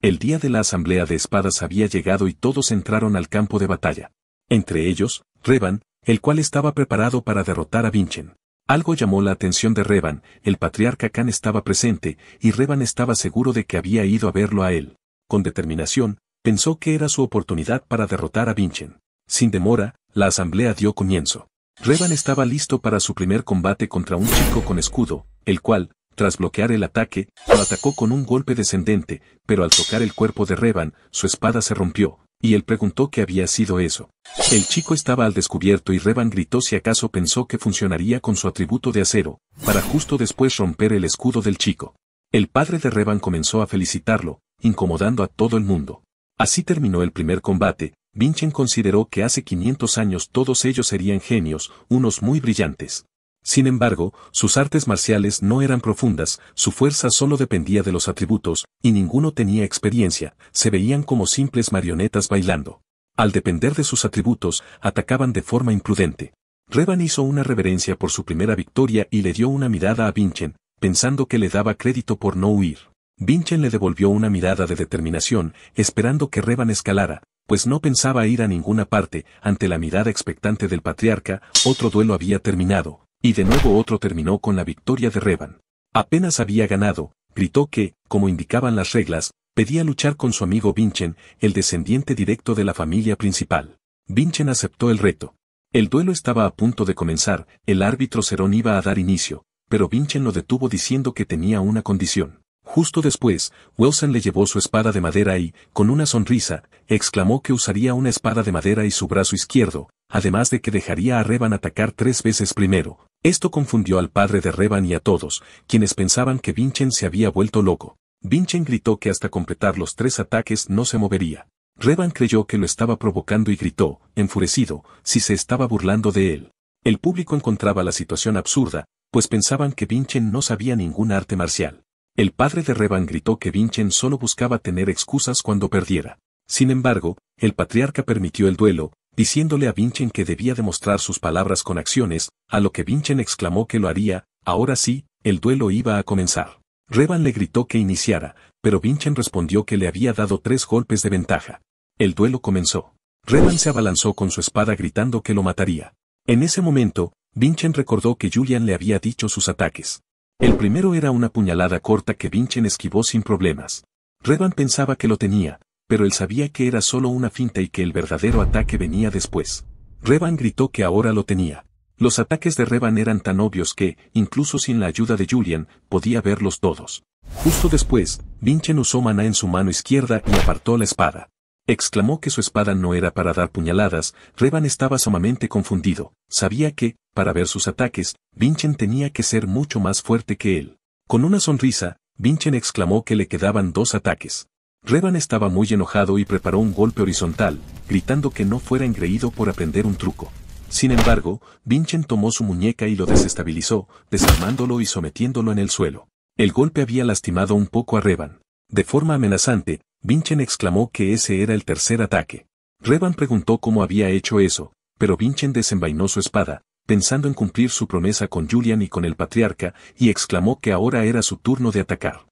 El día de la asamblea de espadas había llegado y todos entraron al campo de batalla. Entre ellos, Revan, el cual estaba preparado para derrotar a Vinchen. Algo llamó la atención de Revan, el patriarca Khan estaba presente, y Revan estaba seguro de que había ido a verlo a él. Con determinación, pensó que era su oportunidad para derrotar a Vinchen. Sin demora, la asamblea dio comienzo. Revan estaba listo para su primer combate contra un chico con escudo, el cual, tras bloquear el ataque, lo atacó con un golpe descendente, pero al tocar el cuerpo de Revan, su espada se rompió, y él preguntó qué había sido eso. El chico estaba al descubierto y Revan gritó si acaso pensó que funcionaría con su atributo de acero, para justo después romper el escudo del chico. El padre de Revan comenzó a felicitarlo, incomodando a todo el mundo. Así terminó el primer combate, Vinchen consideró que hace 500 años todos ellos serían genios, unos muy brillantes. Sin embargo, sus artes marciales no eran profundas, su fuerza solo dependía de los atributos, y ninguno tenía experiencia, se veían como simples marionetas bailando. Al depender de sus atributos, atacaban de forma imprudente. Revan hizo una reverencia por su primera victoria y le dio una mirada a Vinchen, pensando que le daba crédito por no huir. Vinchen le devolvió una mirada de determinación, esperando que Revan escalara, pues no pensaba ir a ninguna parte, ante la mirada expectante del patriarca, otro duelo había terminado, y de nuevo otro terminó con la victoria de Revan. Apenas había ganado, gritó que, como indicaban las reglas, pedía luchar con su amigo Vinchen, el descendiente directo de la familia principal. Vinchen aceptó el reto. El duelo estaba a punto de comenzar, el árbitro Cerón iba a dar inicio, pero Vinchen lo detuvo diciendo que tenía una condición. Justo después, Wilson le llevó su espada de madera y, con una sonrisa, exclamó que usaría una espada de madera y su brazo izquierdo, además de que dejaría a Revan atacar tres veces primero, esto confundió al padre de Revan y a todos, quienes pensaban que Vinchen se había vuelto loco. Vinchen gritó que hasta completar los tres ataques no se movería. Revan creyó que lo estaba provocando y gritó, enfurecido, si se estaba burlando de él. El público encontraba la situación absurda, pues pensaban que Vinchen no sabía ningún arte marcial. El padre de Revan gritó que Vinchen solo buscaba tener excusas cuando perdiera. Sin embargo, el patriarca permitió el duelo, diciéndole a Vinchen que debía demostrar sus palabras con acciones, a lo que Vinchen exclamó que lo haría, ahora sí, el duelo iba a comenzar. Revan le gritó que iniciara, pero Vinchen respondió que le había dado tres golpes de ventaja. El duelo comenzó. Revan se abalanzó con su espada gritando que lo mataría. En ese momento, Vinchen recordó que Julian le había dicho sus ataques. El primero era una puñalada corta que Vinchen esquivó sin problemas. Revan pensaba que lo tenía, pero él sabía que era solo una finta y que el verdadero ataque venía después. Revan gritó que ahora lo tenía. Los ataques de Revan eran tan obvios que, incluso sin la ayuda de Julian, podía verlos todos. Justo después, Vinchen usó maná en su mano izquierda y apartó la espada. Exclamó que su espada no era para dar puñaladas, Revan estaba sumamente confundido. Sabía que, para ver sus ataques, Vinchen tenía que ser mucho más fuerte que él. Con una sonrisa, Vinchen exclamó que le quedaban dos ataques. Revan estaba muy enojado y preparó un golpe horizontal, gritando que no fuera engreído por aprender un truco. Sin embargo, Vinchen tomó su muñeca y lo desestabilizó, desarmándolo y sometiéndolo en el suelo. El golpe había lastimado un poco a Revan. De forma amenazante, Vinchen exclamó que ese era el tercer ataque. Revan preguntó cómo había hecho eso, pero Vinchen desenvainó su espada, pensando en cumplir su promesa con Julian y con el patriarca, y exclamó que ahora era su turno de atacar.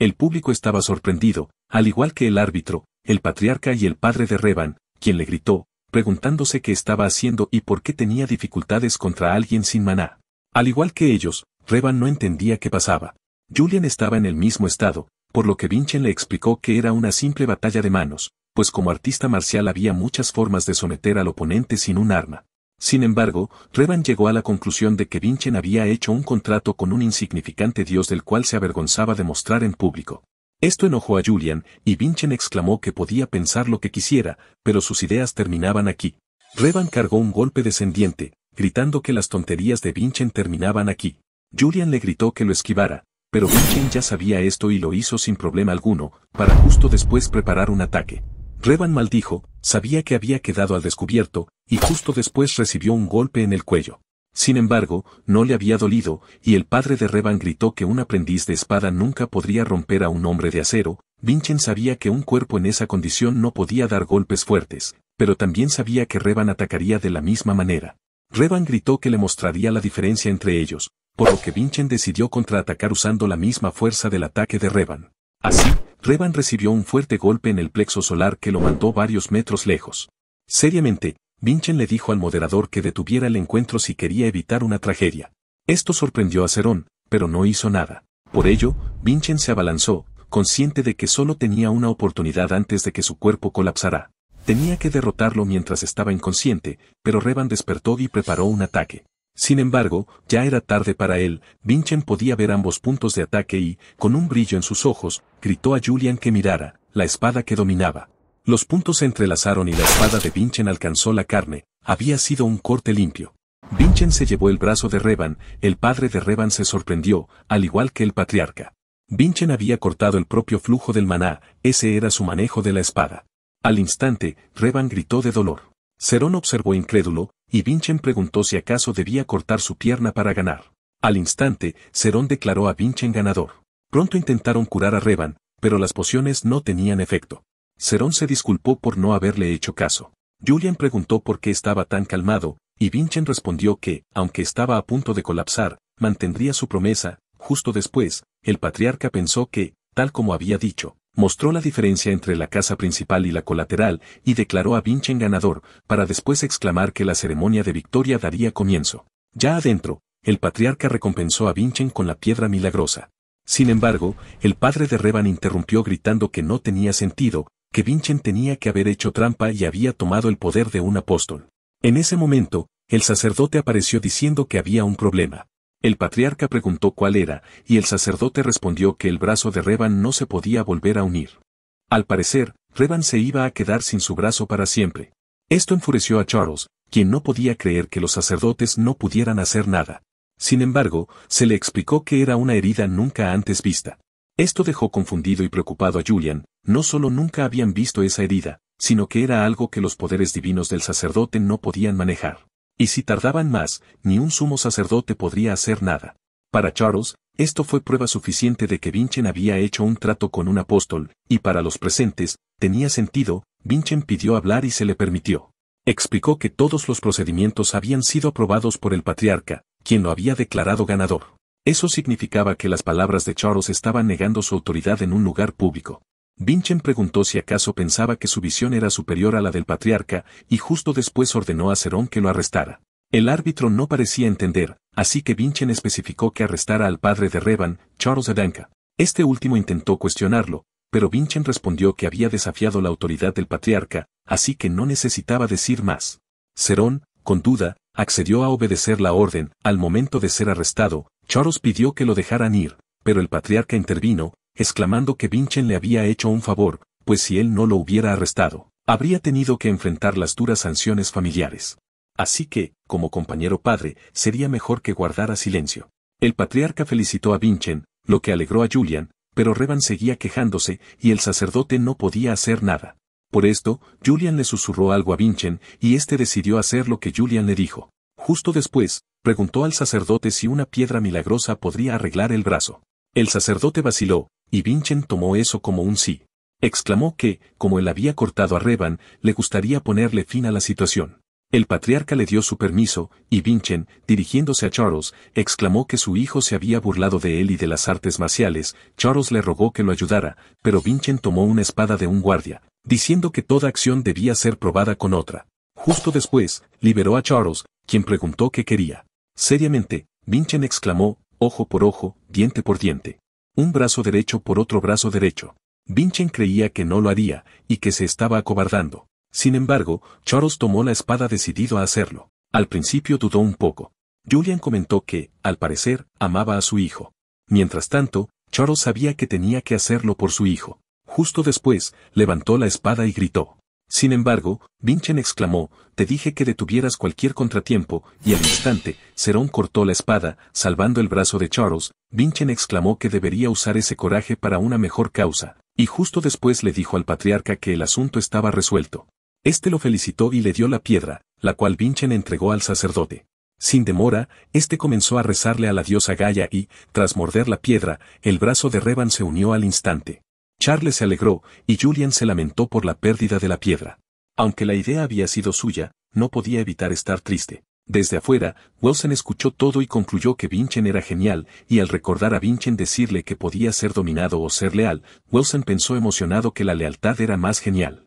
El público estaba sorprendido, al igual que el árbitro, el patriarca y el padre de Revan, quien le gritó, preguntándose qué estaba haciendo y por qué tenía dificultades contra alguien sin maná. Al igual que ellos, Revan no entendía qué pasaba. Julian estaba en el mismo estado, por lo que Vinchen le explicó que era una simple batalla de manos, pues como artista marcial había muchas formas de someter al oponente sin un arma. Sin embargo, Revan llegó a la conclusión de que Vinchen había hecho un contrato con un insignificante dios del cual se avergonzaba de mostrar en público. Esto enojó a Julian, y Vinchen exclamó que podía pensar lo que quisiera, pero sus ideas terminaban aquí. Revan cargó un golpe descendiente, gritando que las tonterías de Vinchen terminaban aquí. Julian le gritó que lo esquivara, pero Vinchen ya sabía esto y lo hizo sin problema alguno, para justo después preparar un ataque. Revan maldijo, sabía que había quedado al descubierto, y justo después recibió un golpe en el cuello. Sin embargo, no le había dolido, y el padre de Revan gritó que un aprendiz de espada nunca podría romper a un hombre de acero, Vinchen sabía que un cuerpo en esa condición no podía dar golpes fuertes, pero también sabía que Revan atacaría de la misma manera. Revan gritó que le mostraría la diferencia entre ellos, por lo que Vinchen decidió contraatacar usando la misma fuerza del ataque de Revan. Así, Revan recibió un fuerte golpe en el plexo solar que lo mandó varios metros lejos. Seriamente, Vinchen le dijo al moderador que detuviera el encuentro si quería evitar una tragedia. Esto sorprendió a Cerón, pero no hizo nada. Por ello, Vinchen se abalanzó, consciente de que solo tenía una oportunidad antes de que su cuerpo colapsara. Tenía que derrotarlo mientras estaba inconsciente, pero Revan despertó y preparó un ataque. Sin embargo, ya era tarde para él, Vinchen podía ver ambos puntos de ataque y, con un brillo en sus ojos, gritó a Julian que mirara, la espada que dominaba. Los puntos se entrelazaron y la espada de Vinchen alcanzó la carne, había sido un corte limpio. Vinchen se llevó el brazo de Revan, el padre de Revan se sorprendió, al igual que el patriarca. Vinchen había cortado el propio flujo del maná, ese era su manejo de la espada. Al instante, Revan gritó de dolor. Cerón observó incrédulo, y Vinchen preguntó si acaso debía cortar su pierna para ganar. Al instante, Serón declaró a Vinchen ganador. Pronto intentaron curar a Revan, pero las pociones no tenían efecto. Serón se disculpó por no haberle hecho caso. Julian preguntó por qué estaba tan calmado, y Vinchen respondió que, aunque estaba a punto de colapsar, mantendría su promesa. Justo después, el patriarca pensó que, tal como había dicho, mostró la diferencia entre la casa principal y la colateral y declaró a Vinchen ganador, para después exclamar que la ceremonia de victoria daría comienzo. Ya adentro, el patriarca recompensó a Vinchen con la piedra milagrosa. Sin embargo, el padre de Revan interrumpió gritando que no tenía sentido, que Vinchen tenía que haber hecho trampa y había tomado el poder de un apóstol. En ese momento, el sacerdote apareció diciendo que había un problema. El patriarca preguntó cuál era, y el sacerdote respondió que el brazo de Revan no se podía volver a unir. Al parecer, Revan se iba a quedar sin su brazo para siempre. Esto enfureció a Charles, quien no podía creer que los sacerdotes no pudieran hacer nada. Sin embargo, se le explicó que era una herida nunca antes vista. Esto dejó confundido y preocupado a Julian, no solo nunca habían visto esa herida, sino que era algo que los poderes divinos del sacerdote no podían manejar. Y si tardaban más, ni un sumo sacerdote podría hacer nada. Para Charles, esto fue prueba suficiente de que Vinchen había hecho un trato con un apóstol, y para los presentes, tenía sentido, Vinchen pidió hablar y se le permitió. Explicó que todos los procedimientos habían sido aprobados por el patriarca, quien lo había declarado ganador. Eso significaba que las palabras de Charles estaban negando su autoridad en un lugar público. Vinchen preguntó si acaso pensaba que su visión era superior a la del patriarca y justo después ordenó a Cerón que lo arrestara. El árbitro no parecía entender, así que Vinchen especificó que arrestara al padre de Revan, Charles Adanka. Este último intentó cuestionarlo, pero Vinchen respondió que había desafiado la autoridad del patriarca, así que no necesitaba decir más. Cerón, con duda, accedió a obedecer la orden. Al momento de ser arrestado, Charles pidió que lo dejaran ir, pero el patriarca intervino, exclamando que Vinchen le había hecho un favor, pues si él no lo hubiera arrestado, habría tenido que enfrentar las duras sanciones familiares. Así que, como compañero padre, sería mejor que guardara silencio. El patriarca felicitó a Vinchen, lo que alegró a Julian, pero Revan seguía quejándose y el sacerdote no podía hacer nada. Por esto, Julian le susurró algo a Vinchen y este decidió hacer lo que Julian le dijo. Justo después, preguntó al sacerdote si una piedra milagrosa podría arreglar el brazo. El sacerdote vaciló, y Vincent tomó eso como un sí. Exclamó que, como él había cortado a Revan, le gustaría ponerle fin a la situación. El patriarca le dio su permiso, y Vincent, dirigiéndose a Charles, exclamó que su hijo se había burlado de él y de las artes marciales, Charles le rogó que lo ayudara, pero Vincent tomó una espada de un guardia, diciendo que toda acción debía ser probada con otra. Justo después, liberó a Charles, quien preguntó qué quería. Seriamente, Vincent exclamó, ojo por ojo, diente por diente un brazo derecho por otro brazo derecho. Vinchen creía que no lo haría, y que se estaba acobardando. Sin embargo, Charles tomó la espada decidido a hacerlo. Al principio dudó un poco. Julian comentó que, al parecer, amaba a su hijo. Mientras tanto, Charles sabía que tenía que hacerlo por su hijo. Justo después, levantó la espada y gritó. Sin embargo, Vinchen exclamó, te dije que detuvieras cualquier contratiempo, y al instante, Serón cortó la espada, salvando el brazo de Charles, Vinchen exclamó que debería usar ese coraje para una mejor causa, y justo después le dijo al patriarca que el asunto estaba resuelto. Este lo felicitó y le dio la piedra, la cual Vinchen entregó al sacerdote. Sin demora, este comenzó a rezarle a la diosa Gaia y, tras morder la piedra, el brazo de Revan se unió al instante. Charles se alegró, y Julian se lamentó por la pérdida de la piedra. Aunque la idea había sido suya, no podía evitar estar triste. Desde afuera, Wilson escuchó todo y concluyó que Vincent era genial, y al recordar a Vincent decirle que podía ser dominado o ser leal, Wilson pensó emocionado que la lealtad era más genial.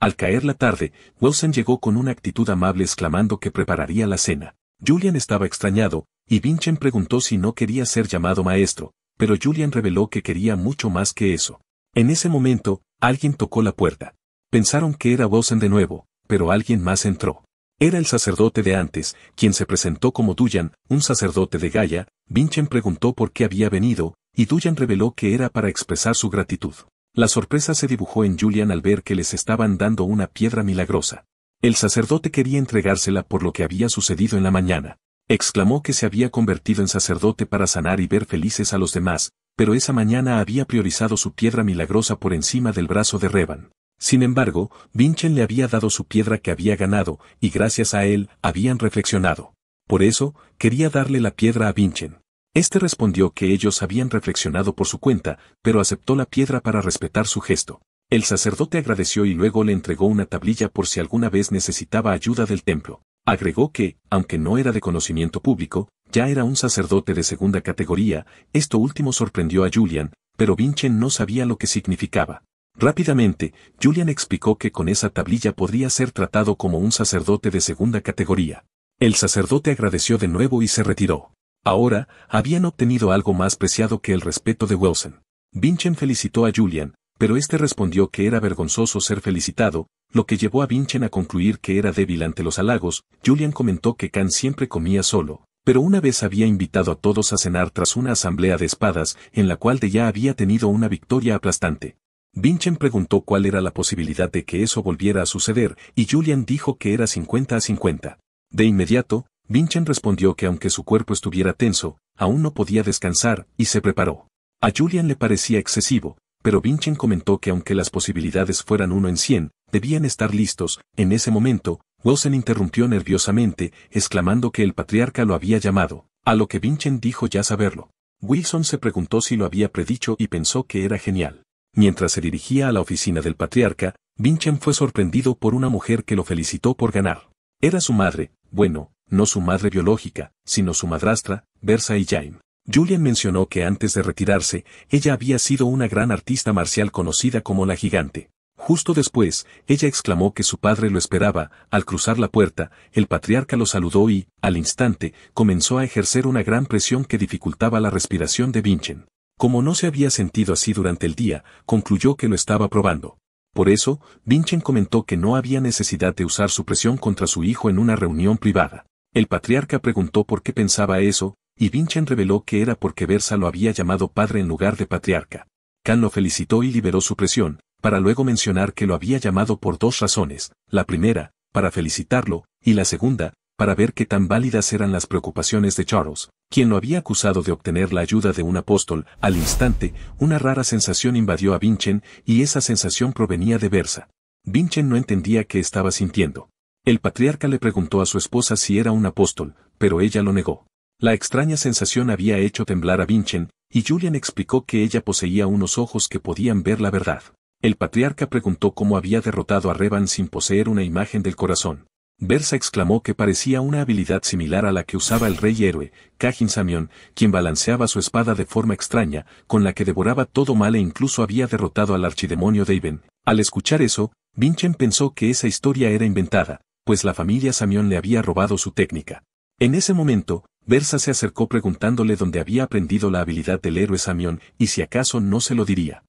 Al caer la tarde, Wilson llegó con una actitud amable exclamando que prepararía la cena. Julian estaba extrañado, y Vincent preguntó si no quería ser llamado maestro, pero Julian reveló que quería mucho más que eso. En ese momento, alguien tocó la puerta. Pensaron que era Bosen de nuevo, pero alguien más entró. Era el sacerdote de antes, quien se presentó como Duyan, un sacerdote de Gaia, Vinchen preguntó por qué había venido, y Duyan reveló que era para expresar su gratitud. La sorpresa se dibujó en Julian al ver que les estaban dando una piedra milagrosa. El sacerdote quería entregársela por lo que había sucedido en la mañana. Exclamó que se había convertido en sacerdote para sanar y ver felices a los demás, pero esa mañana había priorizado su piedra milagrosa por encima del brazo de Revan. Sin embargo, Vinchen le había dado su piedra que había ganado, y gracias a él, habían reflexionado. Por eso, quería darle la piedra a Vinchen. Este respondió que ellos habían reflexionado por su cuenta, pero aceptó la piedra para respetar su gesto. El sacerdote agradeció y luego le entregó una tablilla por si alguna vez necesitaba ayuda del templo. Agregó que, aunque no era de conocimiento público, ya era un sacerdote de segunda categoría, esto último sorprendió a Julian, pero Vinchen no sabía lo que significaba. Rápidamente, Julian explicó que con esa tablilla podría ser tratado como un sacerdote de segunda categoría. El sacerdote agradeció de nuevo y se retiró. Ahora, habían obtenido algo más preciado que el respeto de Wilson. Vinchen felicitó a Julian, pero este respondió que era vergonzoso ser felicitado, lo que llevó a Vinchen a concluir que era débil ante los halagos, Julian comentó que Can siempre comía solo, pero una vez había invitado a todos a cenar tras una asamblea de espadas, en la cual de ya había tenido una victoria aplastante. Vinchen preguntó cuál era la posibilidad de que eso volviera a suceder, y Julian dijo que era 50 a 50. De inmediato, Vinchen respondió que aunque su cuerpo estuviera tenso, aún no podía descansar, y se preparó. A Julian le parecía excesivo, pero Vinchen comentó que aunque las posibilidades fueran uno en cien, debían estar listos, en ese momento, Wilson interrumpió nerviosamente, exclamando que el patriarca lo había llamado, a lo que Vincent dijo ya saberlo. Wilson se preguntó si lo había predicho y pensó que era genial. Mientras se dirigía a la oficina del patriarca, Vincent fue sorprendido por una mujer que lo felicitó por ganar. Era su madre, bueno, no su madre biológica, sino su madrastra, Versa y Jaime. Julian mencionó que antes de retirarse, ella había sido una gran artista marcial conocida como la gigante. Justo después, ella exclamó que su padre lo esperaba, al cruzar la puerta, el patriarca lo saludó y, al instante, comenzó a ejercer una gran presión que dificultaba la respiración de Vinchen. Como no se había sentido así durante el día, concluyó que lo estaba probando. Por eso, Vinchen comentó que no había necesidad de usar su presión contra su hijo en una reunión privada. El patriarca preguntó por qué pensaba eso, y Vinchen reveló que era porque Versa lo había llamado padre en lugar de patriarca. Khan lo felicitó y liberó su presión, para luego mencionar que lo había llamado por dos razones, la primera, para felicitarlo, y la segunda, para ver qué tan válidas eran las preocupaciones de Charles, quien lo había acusado de obtener la ayuda de un apóstol. Al instante, una rara sensación invadió a Vinchen, y esa sensación provenía de Versa. Vinchen no entendía qué estaba sintiendo. El patriarca le preguntó a su esposa si era un apóstol, pero ella lo negó. La extraña sensación había hecho temblar a Vinchen, y Julian explicó que ella poseía unos ojos que podían ver la verdad. El patriarca preguntó cómo había derrotado a Revan sin poseer una imagen del corazón. Versa exclamó que parecía una habilidad similar a la que usaba el rey héroe, Cajin Samión, quien balanceaba su espada de forma extraña, con la que devoraba todo mal e incluso había derrotado al archidemonio Daven. Al escuchar eso, Vinchen pensó que esa historia era inventada, pues la familia Samión le había robado su técnica. En ese momento, Versa se acercó preguntándole dónde había aprendido la habilidad del héroe Samión y si acaso no se lo diría.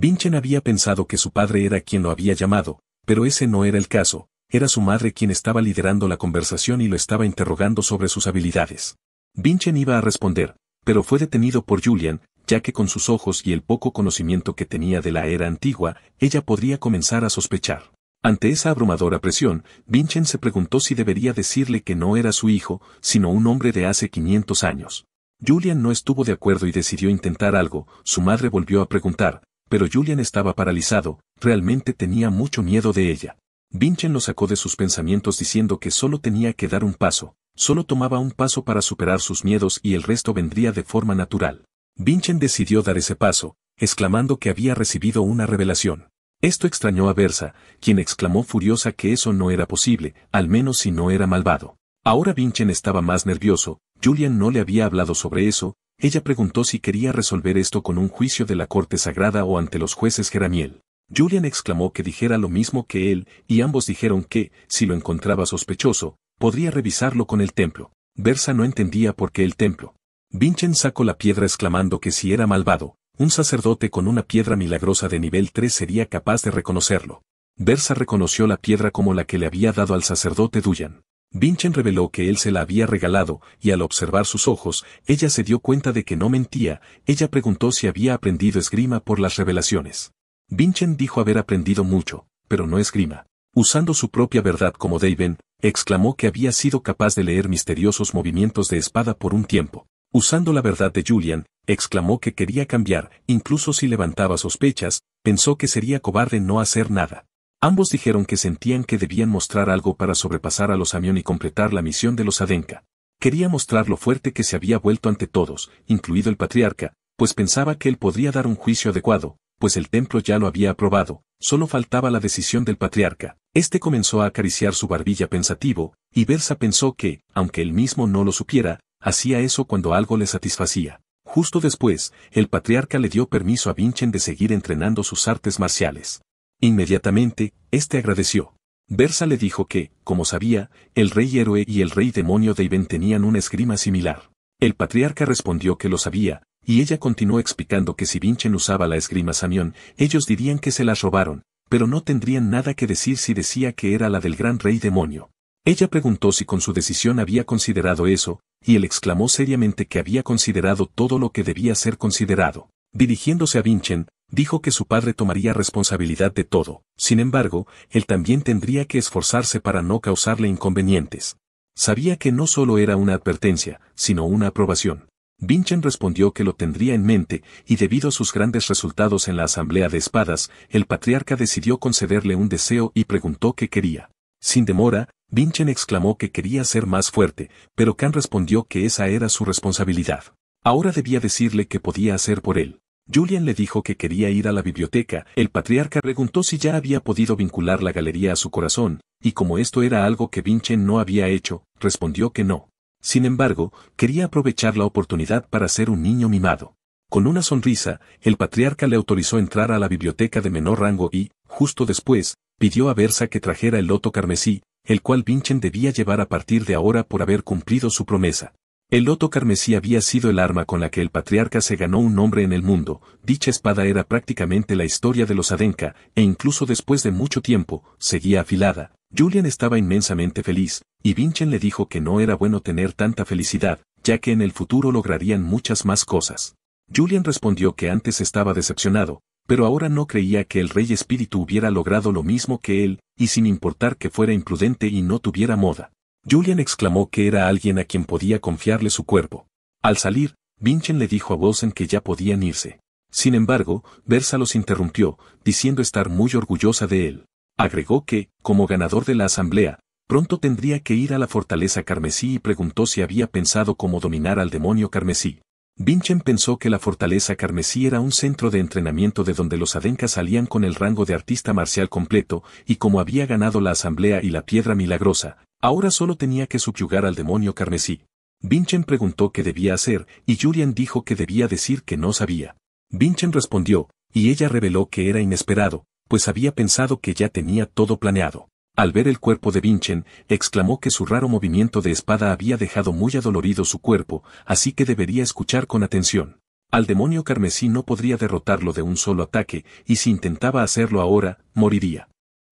Vinchen había pensado que su padre era quien lo había llamado, pero ese no era el caso, era su madre quien estaba liderando la conversación y lo estaba interrogando sobre sus habilidades. Vinchen iba a responder, pero fue detenido por Julian, ya que con sus ojos y el poco conocimiento que tenía de la era antigua, ella podría comenzar a sospechar. Ante esa abrumadora presión, Vinchen se preguntó si debería decirle que no era su hijo, sino un hombre de hace 500 años. Julian no estuvo de acuerdo y decidió intentar algo, su madre volvió a preguntar, pero Julian estaba paralizado, realmente tenía mucho miedo de ella. Vinchen lo sacó de sus pensamientos diciendo que solo tenía que dar un paso, solo tomaba un paso para superar sus miedos y el resto vendría de forma natural. Vinchen decidió dar ese paso, exclamando que había recibido una revelación. Esto extrañó a Versa, quien exclamó furiosa que eso no era posible, al menos si no era malvado. Ahora Vinchen estaba más nervioso, Julian no le había hablado sobre eso, ella preguntó si quería resolver esto con un juicio de la corte sagrada o ante los jueces Jeramiel. Julian exclamó que dijera lo mismo que él, y ambos dijeron que, si lo encontraba sospechoso, podría revisarlo con el templo. Versa no entendía por qué el templo. Vincent sacó la piedra exclamando que si era malvado, un sacerdote con una piedra milagrosa de nivel 3 sería capaz de reconocerlo. Versa reconoció la piedra como la que le había dado al sacerdote Duyan. Vincent reveló que él se la había regalado, y al observar sus ojos, ella se dio cuenta de que no mentía, ella preguntó si había aprendido esgrima por las revelaciones. Vincent dijo haber aprendido mucho, pero no esgrima. Usando su propia verdad como Daven, exclamó que había sido capaz de leer misteriosos movimientos de espada por un tiempo. Usando la verdad de Julian, exclamó que quería cambiar, incluso si levantaba sospechas, pensó que sería cobarde no hacer nada. Ambos dijeron que sentían que debían mostrar algo para sobrepasar a los Amión y completar la misión de los Adenka. Quería mostrar lo fuerte que se había vuelto ante todos, incluido el patriarca, pues pensaba que él podría dar un juicio adecuado, pues el templo ya lo había aprobado, solo faltaba la decisión del patriarca. Este comenzó a acariciar su barbilla pensativo, y Bersa pensó que, aunque él mismo no lo supiera, hacía eso cuando algo le satisfacía. Justo después, el patriarca le dio permiso a Vinchen de seguir entrenando sus artes marciales. Inmediatamente, este agradeció. Versa le dijo que, como sabía, el rey héroe y el rey demonio de tenían una esgrima similar. El patriarca respondió que lo sabía, y ella continuó explicando que si Vinchen usaba la esgrima Samión, ellos dirían que se la robaron, pero no tendrían nada que decir si decía que era la del gran rey demonio. Ella preguntó si con su decisión había considerado eso, y él exclamó seriamente que había considerado todo lo que debía ser considerado. Dirigiéndose a Vinchen, Dijo que su padre tomaría responsabilidad de todo, sin embargo, él también tendría que esforzarse para no causarle inconvenientes. Sabía que no solo era una advertencia, sino una aprobación. Vinchen respondió que lo tendría en mente, y debido a sus grandes resultados en la Asamblea de Espadas, el patriarca decidió concederle un deseo y preguntó qué quería. Sin demora, Vinchen exclamó que quería ser más fuerte, pero Khan respondió que esa era su responsabilidad. Ahora debía decirle qué podía hacer por él. Julian le dijo que quería ir a la biblioteca, el patriarca preguntó si ya había podido vincular la galería a su corazón, y como esto era algo que Vincent no había hecho, respondió que no. Sin embargo, quería aprovechar la oportunidad para ser un niño mimado. Con una sonrisa, el patriarca le autorizó entrar a la biblioteca de menor rango y, justo después, pidió a Bersa que trajera el loto carmesí, el cual Vincent debía llevar a partir de ahora por haber cumplido su promesa. El loto carmesí había sido el arma con la que el patriarca se ganó un nombre en el mundo, dicha espada era prácticamente la historia de los Adenka, e incluso después de mucho tiempo, seguía afilada. Julian estaba inmensamente feliz, y Vinchen le dijo que no era bueno tener tanta felicidad, ya que en el futuro lograrían muchas más cosas. Julian respondió que antes estaba decepcionado, pero ahora no creía que el rey espíritu hubiera logrado lo mismo que él, y sin importar que fuera imprudente y no tuviera moda. Julian exclamó que era alguien a quien podía confiarle su cuerpo. Al salir, Vinchen le dijo a Wilson que ya podían irse. Sin embargo, Versa los interrumpió, diciendo estar muy orgullosa de él. Agregó que, como ganador de la asamblea, pronto tendría que ir a la fortaleza carmesí y preguntó si había pensado cómo dominar al demonio carmesí. Vinchen pensó que la fortaleza carmesí era un centro de entrenamiento de donde los adencas salían con el rango de artista marcial completo, y como había ganado la asamblea y la piedra milagrosa, Ahora solo tenía que subyugar al demonio carmesí. Vinchen preguntó qué debía hacer y Julian dijo que debía decir que no sabía. Vinchen respondió, y ella reveló que era inesperado, pues había pensado que ya tenía todo planeado. Al ver el cuerpo de Vinchen, exclamó que su raro movimiento de espada había dejado muy adolorido su cuerpo, así que debería escuchar con atención. Al demonio carmesí no podría derrotarlo de un solo ataque, y si intentaba hacerlo ahora, moriría.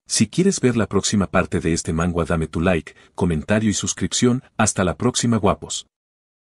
Si quieres ver la próxima parte de este manga dame tu like, comentario y suscripción, hasta la próxima guapos.